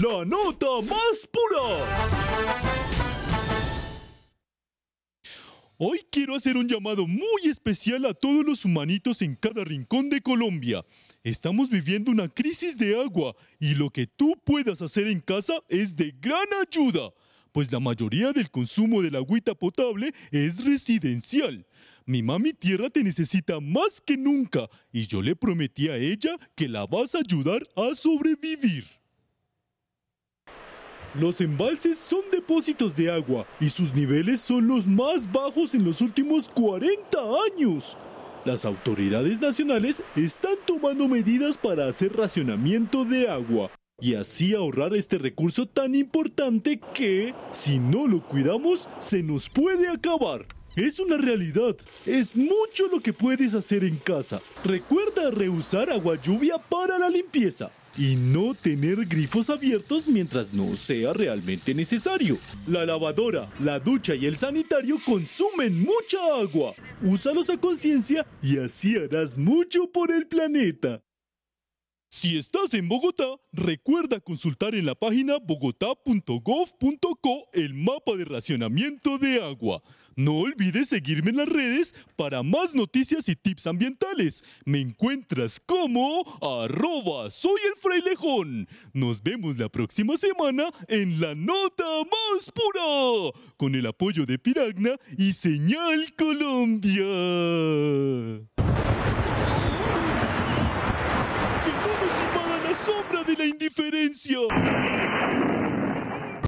La nota más pura. Hoy quiero hacer un llamado muy especial a todos los humanitos en cada rincón de Colombia. Estamos viviendo una crisis de agua y lo que tú puedas hacer en casa es de gran ayuda, pues la mayoría del consumo de la agüita potable es residencial. Mi mami tierra te necesita más que nunca y yo le prometí a ella que la vas a ayudar a sobrevivir. Los embalses son depósitos de agua y sus niveles son los más bajos en los últimos 40 años. Las autoridades nacionales están tomando medidas para hacer racionamiento de agua y así ahorrar este recurso tan importante que, si no lo cuidamos, se nos puede acabar. Es una realidad. Es mucho lo que puedes hacer en casa. Recuerda reusar agua lluvia para la limpieza y no tener grifos abiertos mientras no sea realmente necesario. La lavadora, la ducha y el sanitario consumen mucha agua. Úsalos a conciencia y así harás mucho por el planeta. Si estás en Bogotá, recuerda consultar en la página bogotá.gov.co el mapa de racionamiento de agua. No olvides seguirme en las redes para más noticias y tips ambientales. Me encuentras como arroba soy el frailejón. Nos vemos la próxima semana en la nota más pura con el apoyo de Piragna y Señal Colombia. la indiferencia.